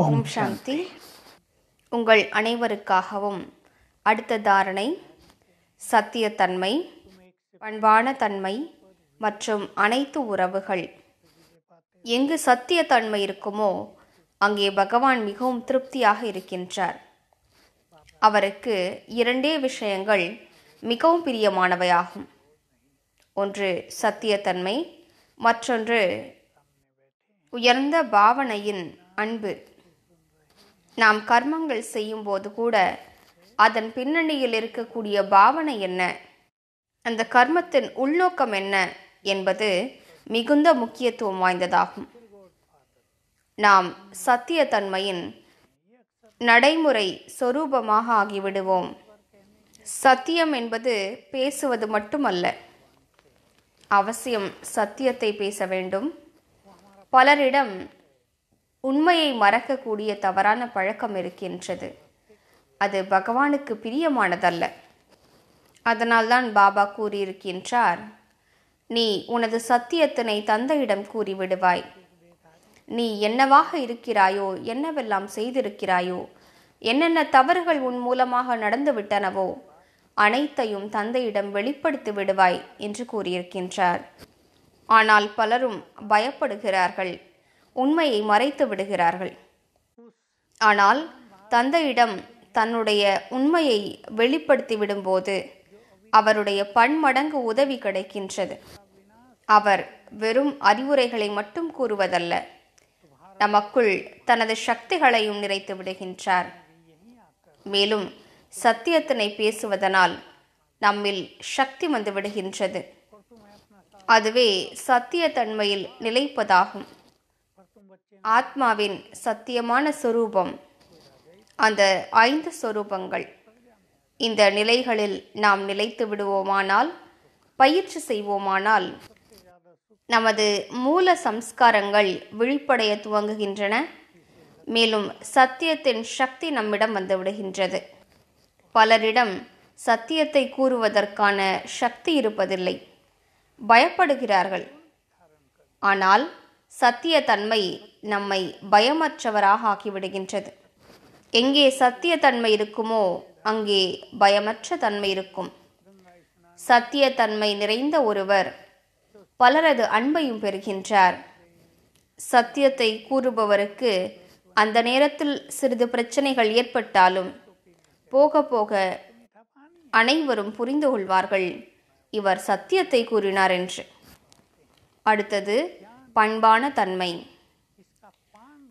ஓம் சாந்தி உங்கள் அனைவருக்காகவும் அடுத்த தாரணை சத்தியத்தன்மை பண்பான தன்மை மற்றும் அனைத்து உறவுகள் எங்கு சத்தியத்தன்மை இருக்குமோ அங்கே பகவான் மிகவும் திருப்தியாக இருக்கின்றார் அவருக்கு இரண்டே விஷயங்கள் மிகவும் பிரியமானவையாகும் ஒன்று சத்தியத்தன்மை மற்றொன்று உயர்ந்த பாவனையின் அன்பு நாம் கர்மங்கள் செய்யும்போது கூட அதன் பின்னணியில் இருக்கக்கூடிய பாவனை என்ன அந்த கர்மத்தின் உள்நோக்கம் என்ன என்பது மிகுந்த முக்கியத்துவம் வாய்ந்ததாகும் நாம் சத்தியத்தன்மையின் நடைமுறை சொரூபமாக ஆகிவிடுவோம் சத்தியம் என்பது பேசுவது மட்டுமல்ல அவசியம் சத்தியத்தை பேச வேண்டும் பலரிடம் உண்மையை மறக்கக்கூடிய தவறான பழக்கம் இருக்கின்றது அது பகவானுக்கு பிரியமானதல்ல அதனால்தான் பாபா கூறியிருக்கின்றார் நீ உனது சத்தியத்தினை தந்தையிடம் கூறிவிடுவாய் நீ என்னவாக இருக்கிறாயோ என்னவெல்லாம் செய்திருக்கிறாயோ என்னென்ன தவறுகள் உன் மூலமாக நடந்துவிட்டனவோ அனைத்தையும் தந்தையிடம் வெளிப்படுத்தி விடுவாய் என்று கூறியிருக்கின்றார் ஆனால் பலரும் பயப்படுகிறார்கள் உண்மையை மறைத்து விடுகிறார்கள் ஆனால் தந்தையிடம் தன்னுடைய உண்மையை வெளிப்படுத்தி விடும்போது அவருடைய பன்மடங்கு உதவி கிடைக்கின்றது அவர் வெறும் அறிவுரைகளை மட்டும் கூறுவதல்ல நமக்குள் தனது சக்திகளையும் நிறைத்து விடுகின்றார் மேலும் சத்தியத்தினை பேசுவதனால் நம்மில் சக்தி வந்து விடுகின்றது அதுவே சத்தியத்தன்மையில் நிலைப்பதாகும் ஆத்மாவின் சத்தியமான சொரூபம் அந்த ஐந்து சொரூபங்கள் இந்த நிலைகளில் நாம் நிலைத்து விடுவோமானால் பயிற்சி செய்வோமானால் நமது மூல சம்ஸ்காரங்கள் விழிப்படைய துவங்குகின்றன மேலும் சத்தியத்தின் சக்தி நம்மிடம் வந்துவிடுகின்றது பலரிடம் சத்தியத்தை கூறுவதற்கான சக்தி இருப்பதில்லை பயப்படுகிறார்கள் ஆனால் சத்தியத்தன்மை நம்மை பயமற்றவராக ஆக்கிவிடுகின்றது எங்கே சத்தியத்தன்மை இருக்குமோ அங்கே பயமற்ற தன்மை இருக்கும் சத்தியத்தன்மை நிறைந்த ஒருவர் பலரது அன்பையும் பெறுகின்றார் சத்தியத்தை கூறுபவருக்கு அந்த நேரத்தில் சிறிது பிரச்சனைகள் ஏற்பட்டாலும் போக போக அனைவரும் புரிந்து கொள்வார்கள் இவர் சத்தியத்தை கூறினார் என்று அடுத்தது பண்பான தன்மை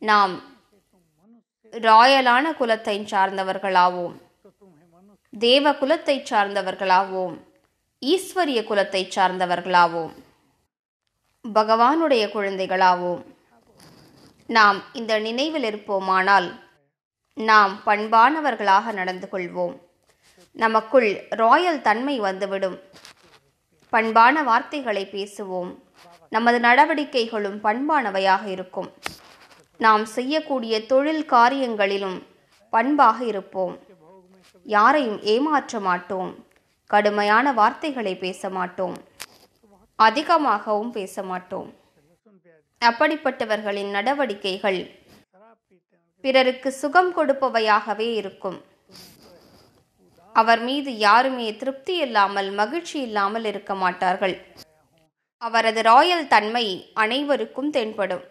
நாம் ராயலான குலத்தை சார்ந்தவர்களாவோம் தேவ குலத்தை சார்ந்தவர்களாவோம் ஈஸ்வரிய குலத்தை சார்ந்தவர்களாவோம் பகவானுடைய குழந்தைகளாவோம் நாம் இந்த நினைவில் இருப்போமானால் நாம் பண்பானவர்களாக நடந்து கொள்வோம் நமக்குள் ராயல் தன்மை வந்துவிடும் பண்பான வார்த்தைகளை பேசுவோம் நமது நடவடிக்கைகளும் பண்பானவையாக இருக்கும் நாம் செய்யக்கூடிய தொழில் காரியங்களிலும் பண்பாக இருப்போம் யாரையும் ஏமாற்ற மாட்டோம் கடுமையான வார்த்தைகளை பேச மாட்டோம் அதிகமாகவும் பேச மாட்டோம் அப்படிப்பட்டவர்களின் நடவடிக்கைகள் பிறருக்கு சுகம் கொடுப்பவையாகவே இருக்கும் அவர் மீது யாருமே திருப்தி இல்லாமல் மகிழ்ச்சி இல்லாமல் இருக்க மாட்டார்கள் அவரது ராயல் தன்மை அனைவருக்கும் தென்படும்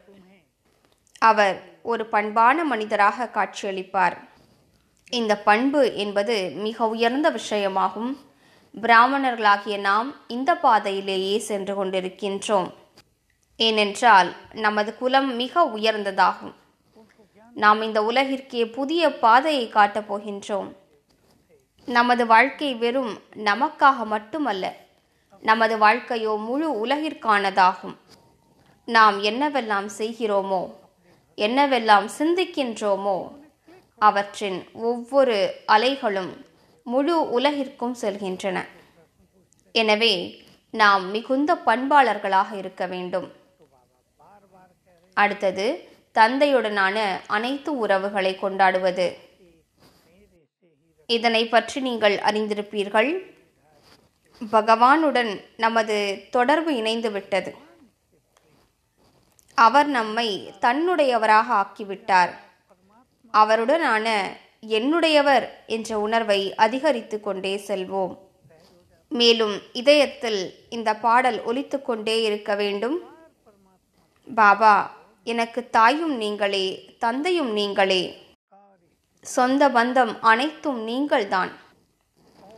அவர் ஒரு பண்பான மனிதராக காட்சியளிப்பார் இந்த பண்பு என்பது மிக உயர்ந்த விஷயமாகும் பிராமணர்களாகிய நாம் இந்த பாதையிலேயே சென்று கொண்டிருக்கின்றோம் ஏனென்றால் நமது குலம் மிக உயர்ந்ததாகும் நாம் இந்த உலகிற்கே புதிய பாதையை காட்டப் போகின்றோம் நமது வாழ்க்கை வெறும் நமக்காக மட்டுமல்ல நமது வாழ்க்கையோ முழு உலகிற்கானதாகும் நாம் என்னவெல்லாம் செய்கிறோமோ என்னவெல்லாம் சிந்திக்கின்றோமோ அவற்றின் ஒவ்வொரு அலைகளும் முழு உலகிற்கும் செல்கின்றன எனவே நாம் மிகுந்த பண்பாளர்களாக இருக்க வேண்டும் அடுத்தது தந்தையுடனான அனைத்து உறவுகளை கொண்டாடுவது இதனை பற்றி நீங்கள் அறிந்திருப்பீர்கள் பகவானுடன் நமது தொடர்பு இணைந்துவிட்டது அவர் நம்மை தன்னுடையவராக ஆக்கிவிட்டார் அவருடனான என்னுடையவர் என்ற உணர்வை அதிகரித்து கொண்டே செல்வோம் மேலும் இதயத்தில் இந்த பாடல் ஒலித்து கொண்டே இருக்க வேண்டும் பாபா எனக்கு தாயும் நீங்களே தந்தையும் நீங்களே சொந்த பந்தம் அனைத்தும் நீங்கள்தான்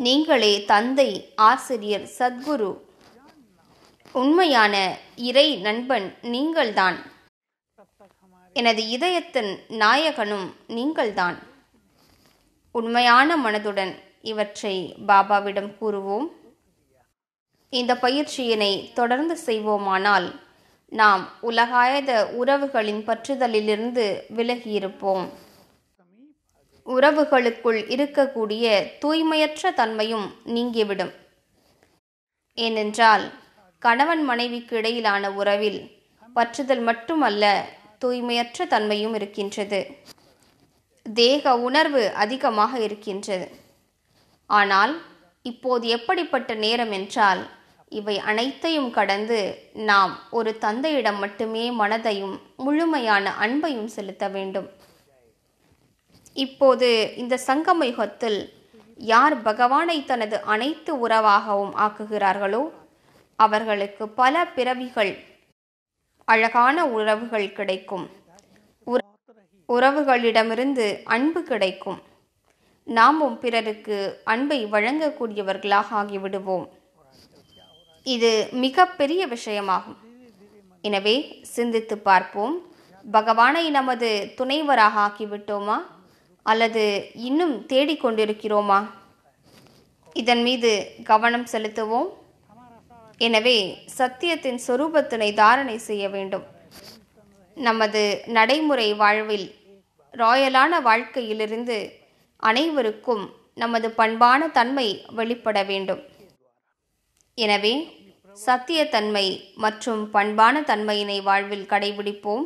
நீங்களே தந்தை ஆசிரியர் சத்குரு உண்மையான இறை நண்பன் நீங்கள்தான் எனது இதயத்தின் நாயகனும் நீங்கள்தான் உண்மையான மனதுடன் இவற்றை பாபாவிடம் கூறுவோம் இந்த பயிற்சியினை தொடர்ந்து செய்வோமானால் நாம் உலகாயத உறவுகளின் பற்றுதலிலிருந்து விலகியிருப்போம் உறவுகளுக்குள் இருக்கக்கூடிய தூய்மையற்ற தன்மையும் நீங்கிவிடும் ஏனென்றால் கணவன் மனைவிக்கு இடையிலான உறவில் பற்றுதல் மட்டுமல்ல தூய்மையற்ற தன்மையும் இருக்கின்றது தேக உணர்வு அதிகமாக இருக்கின்றது ஆனால் இப்போது எப்படிப்பட்ட நேரம் என்றால் இவை அனைத்தையும் கடந்து நாம் ஒரு தந்தையிடம் மட்டுமே மனதையும் முழுமையான அன்பையும் செலுத்த வேண்டும் இப்போது இந்த சங்கம யுகத்தில் யார் பகவானை தனது அனைத்து உறவாகவும் ஆக்குகிறார்களோ அவர்களுக்கு பல பிறவிகள் அழகான உறவுகள் கிடைக்கும் உறவுகளிடமிருந்து அன்பு கிடைக்கும் நாமும் பிறருக்கு அன்பை வழங்கக்கூடியவர்களாக ஆகிவிடுவோம் இது மிக பெரிய விஷயமாகும் எனவே சிந்தித்து பார்ப்போம் பகவானை நமது துணைவராக ஆக்கிவிட்டோமா அல்லது இன்னும் தேடிக்கொண்டிருக்கிறோமா இதன் மீது கவனம் செலுத்துவோம் எனவே சத்தியத்தின் சொரூபத்தினை தாரணை செய்ய வேண்டும் நமது நடைமுறை வாழ்வில் ராயலான வாழ்க்கையிலிருந்து அனைவருக்கும் நமது பண்பான தன்மை வெளிப்பட வேண்டும் எனவே சத்தியத்தன்மை மற்றும் பண்பான தன்மையினை வாழ்வில் கடைபிடிப்போம்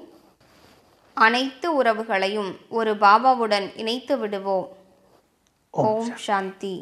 அனைத்து உறவுகளையும் ஒரு பாபாவுடன் இணைத்து விடுவோம் ஓம் சாந்தி